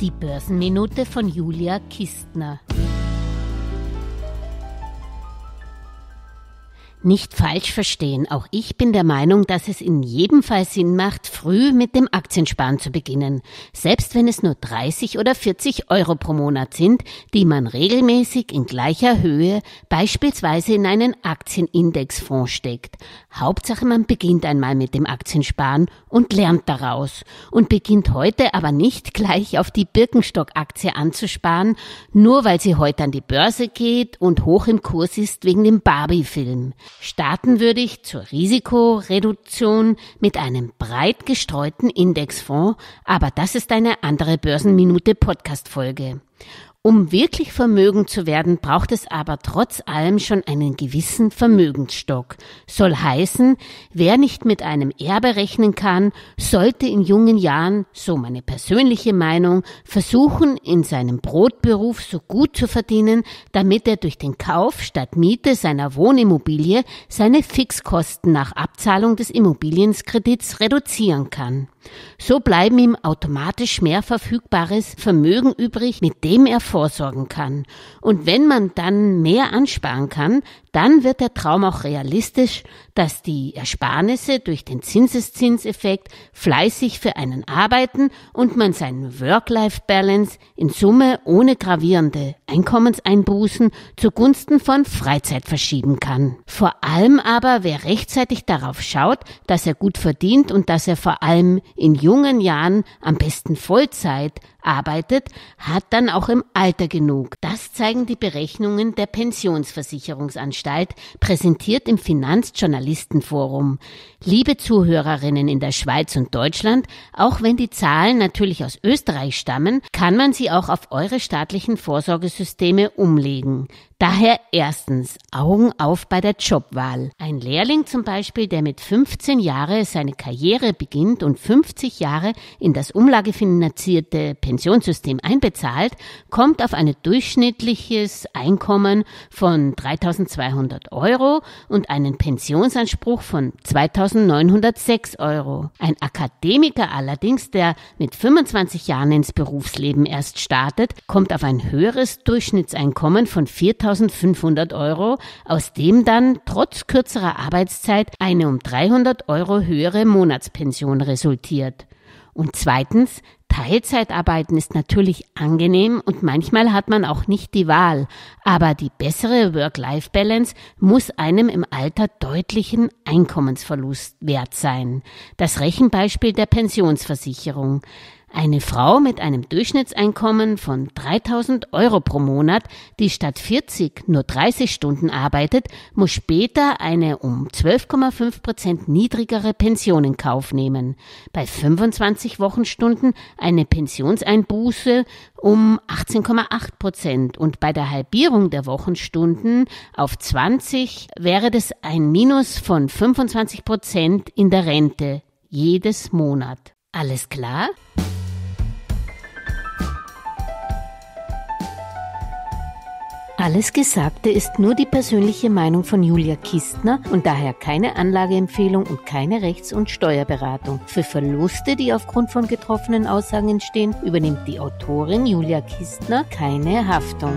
Die Börsenminute von Julia Kistner. Nicht falsch verstehen, auch ich bin der Meinung, dass es in jedem Fall Sinn macht, früh mit dem Aktiensparen zu beginnen, selbst wenn es nur 30 oder 40 Euro pro Monat sind, die man regelmäßig in gleicher Höhe beispielsweise in einen Aktienindexfonds steckt. Hauptsache, man beginnt einmal mit dem Aktiensparen und lernt daraus und beginnt heute aber nicht gleich auf die Birkenstock-Aktie anzusparen, nur weil sie heute an die Börse geht und hoch im Kurs ist wegen dem Barbie-Film. Starten würde ich zur Risikoreduktion mit einem breit gestreuten Indexfonds, aber das ist eine andere Börsenminute Podcast Folge. Um wirklich vermögend zu werden, braucht es aber trotz allem schon einen gewissen Vermögensstock. Soll heißen, wer nicht mit einem Erbe rechnen kann, sollte in jungen Jahren, so meine persönliche Meinung, versuchen, in seinem Brotberuf so gut zu verdienen, damit er durch den Kauf statt Miete seiner Wohnimmobilie seine Fixkosten nach Abzahlung des Immobilienkredits reduzieren kann. So bleiben ihm automatisch mehr verfügbares Vermögen übrig, mit dem dem er vorsorgen kann. Und wenn man dann mehr ansparen kann, dann wird der Traum auch realistisch, dass die Ersparnisse durch den Zinseszinseffekt fleißig für einen arbeiten und man seinen Work-Life-Balance in Summe ohne gravierende Einkommenseinbußen zugunsten von Freizeit verschieben kann. Vor allem aber, wer rechtzeitig darauf schaut, dass er gut verdient und dass er vor allem in jungen Jahren am besten Vollzeit arbeitet, hat dann auch im Alter genug. Das zeigen die Berechnungen der Pensionsversicherungsanstalt, präsentiert im Finanzjournalistenforum. Liebe Zuhörerinnen in der Schweiz und Deutschland, auch wenn die Zahlen natürlich aus Österreich stammen, kann man sie auch auf eure staatlichen Vorsorge Systeme umlegen. Daher erstens Augen auf bei der Jobwahl. Ein Lehrling zum Beispiel, der mit 15 Jahren seine Karriere beginnt und 50 Jahre in das umlagefinanzierte Pensionssystem einbezahlt, kommt auf ein durchschnittliches Einkommen von 3.200 Euro und einen Pensionsanspruch von 2.906 Euro. Ein Akademiker allerdings, der mit 25 Jahren ins Berufsleben erst startet, kommt auf ein höheres Durchschnittseinkommen von 4.500 Euro, aus dem dann trotz kürzerer Arbeitszeit eine um 300 Euro höhere Monatspension resultiert. Und zweitens, Teilzeitarbeiten ist natürlich angenehm und manchmal hat man auch nicht die Wahl, aber die bessere Work-Life-Balance muss einem im Alter deutlichen Einkommensverlust wert sein. Das Rechenbeispiel der Pensionsversicherung. Eine Frau mit einem Durchschnittseinkommen von 3000 Euro pro Monat, die statt 40 nur 30 Stunden arbeitet, muss später eine um 12,5 Prozent niedrigere Pension in Kauf nehmen. Bei 25 Wochenstunden eine Pensionseinbuße um 18,8 Prozent und bei der Halbierung der Wochenstunden auf 20 wäre das ein Minus von 25 Prozent in der Rente jedes Monat. Alles klar? Alles Gesagte ist nur die persönliche Meinung von Julia Kistner und daher keine Anlageempfehlung und keine Rechts- und Steuerberatung. Für Verluste, die aufgrund von getroffenen Aussagen entstehen, übernimmt die Autorin Julia Kistner keine Haftung.